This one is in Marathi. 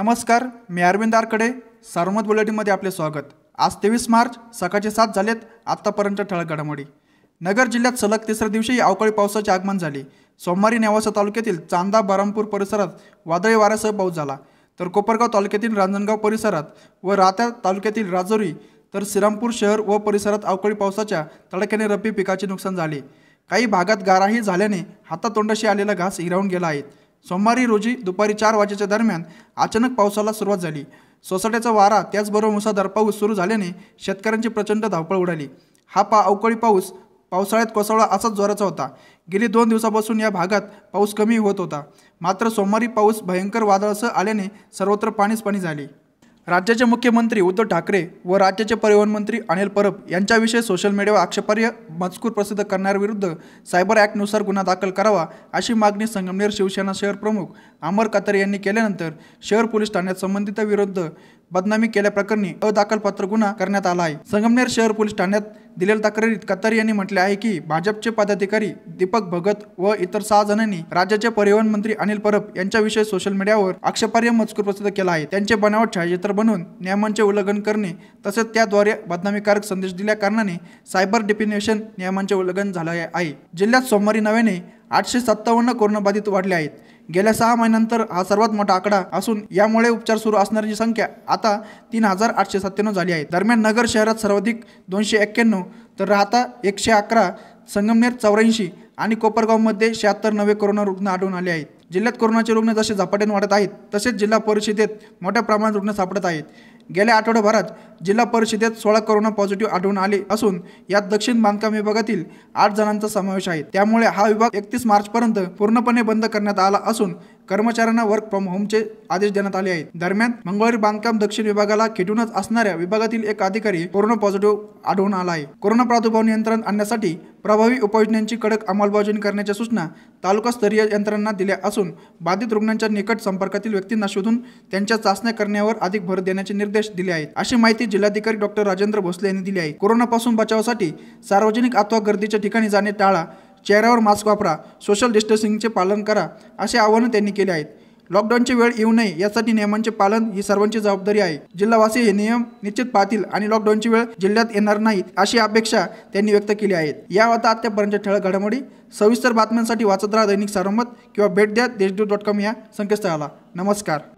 नमस्कार मी अरविंद आरकडे सार्वमत बुलेटिनमध्ये आपले स्वागत आज तेवीस मार्च सकाळचे सात झालेत आत्तापर्यंत ठळक घडामोडी नगर जिल्ह्यात सलग तिसऱ्या दिवशी अवकाळी पावसाचे आगमन झाले सोमवारी नेवासा तालुक्यातील चांदा बारामपूर परिसरात वादळी वाऱ्यासह पाऊस झाला तर कोपरगाव तालुक्यातील रांजणगाव परिसरात व राहत्या तालुक्यातील राजोरी तर श्रीरामपूर शहर व परिसरात अवकाळी पावसाच्या तडाख्याने रब्बी पिकाचे नुकसान झाले काही भागात गाराही झाल्याने हातातोंडाशी आलेला घास हिरावून गेला आहे सोमवारी रोजी दुपारी चार वाजेच्या दरम्यान अचानक पावसाला सुरुवात झाली सोसाट्याचा वारा त्याचबरोबर मुसळधार पाऊस सुरू झाल्याने शेतकऱ्यांची प्रचंड धावपळ उडाली हा पा अवकाळी पाऊस पावसाळ्यात कोसळला असाच जोराचा होता गेली दोन दिवसापासून या भागात पाऊस कमी होत होता मात्र सोमवारी पाऊस भयंकर वादळासह आल्याने सर्वत्र पाणीच पाणी झाले राज्याचे मुख्यमंत्री उद्धव ठाकरे व राज्याचे परिवहन मंत्री अनिल परब यांच्याविषयी सोशल मीडियावर आक्षेपार्ह मजकूर प्रसिद्ध करणाऱ्याविरुद्ध सायबर ॲक्टनुसार गुन्हा दाखल करावा अशी मागणी संगमनेर शिवसेना शहर प्रमुख अमर कातर यांनी केल्यानंतर शहर पोलीस ठाण्यात संबंधिताविरुद्ध बदनामी केल्याप्रकरणी अदाखलपत्र गुन्हा करण्यात आला आहे संगमनेर शहर पोलीस ठाण्यात दिलेल्या तक्रारीत कत्तर यांनी म्हटले आहे की भाजपचे पदाधिकारी दीपक भगत व इतर सहा जणांनी राज्याचे परिवहन मंत्री अनिल परब यांच्याविषयी सोशल मीडियावर आक्षेपार्ह मजकूर प्रसिद्ध केला आहे त्यांचे बनावट छायाचित्र बनवून नियमांचे उल्लंघन करणे तसेच त्याद्वारे बदनामीकारक संदेश दिल्या कारणाने सायबर डेफिनेशन नियमांचे उल्लंघन झाले आहे जिल्ह्यात सोमवारी नव्याने आठशे सत्तावन्न कोरोनाबाधित वाढले आहेत गेल्या सहा महिन्यांतर हा सर्वात मोठा आकडा असून यामुळे उपचार सुरू असणाऱ्यांची संख्या आता तीन हजार आठशे सत्त्याण्णव झाली आहे दरम्यान नगर शहरात सर्वाधिक दोनशे एक्क्याण्णव तर राहता एकशे अकरा संगमनेर चौऱ्याऐंशी आणि कोपरगावमध्ये शहात्तर नवे कोरोना रुग्ण आढळून आले आहेत जिल्ह्यात कोरोनाचे रुग्ण जसे झपाट्याने वाढत आहेत तसेच जिल्हा परिषदेत मोठ्या प्रमाणात रुग्ण सापडत आहेत गेल्या आठवड्याभरात जिल्हा परिषदेत सोळा कोरोना पॉझिटिव्ह आढळून आले असून यात दक्षिण बांधकाम विभागातील आठ जणांचा समावेश आहे त्यामुळे हा विभाग एकतीस मार्चपर्यंत पूर्णपणे बंद करण्यात आला असून कर्मचाऱ्यांना वर्क फ्रॉम होमचे आदेश देण्यात आले आहेत दरम्यान मंगळवारी बांधकाम दक्षिण विभागाला खेटूनच असणाऱ्या विभागातील एक अधिकारी कोरोना पॉझिटिव्ह आढळून आला आहे कोरोना प्रादुर्भाव नियंत्रण आणण्यासाठी प्रभावी उपाययोजनांची कडक अंमलबजावणी करण्याच्या सूचना तालुकास्तरीय यंत्रणांना दिल्या असून बाधित रुग्णांच्या निकट संपर्कातील व्यक्तींना शोधून त्यांच्या चाचण्या करण्यावर अधिक भर देण्याचे निर्देश दिले आहेत अशी माहिती जिल्हाधिकारी डॉक्टर राजेंद्र भोसले यांनी दिली आहे कोरोनापासून बचावासाठी सार्वजनिक अथवा गर्दीच्या ठिकाणी जाणे टाळा चेहऱ्यावर मास्क वापरा सोशल डिस्टन्सिंगचे पालन करा असे आवाहन त्यांनी केले आहेत लॉकडाऊनची वेळ येऊ नये यासाठी नियमांचे पालन ही सर्वांची जबाबदारी आहे जिल्हावासी हे नियम निश्चित पाहतील आणि लॉकडाऊनची वेळ जिल्ह्यात येणार नाहीत अशी अपेक्षा त्यांनी व्यक्त केली आहे या होता आत्तापर्यंत ठळक घडामोडी सविस्तर बातम्यांसाठी वाचत राहा दैनिक सारंमत किंवा भेट द्या देशदूत डॉट कॉम या संकेतस्थळाला नमस्कार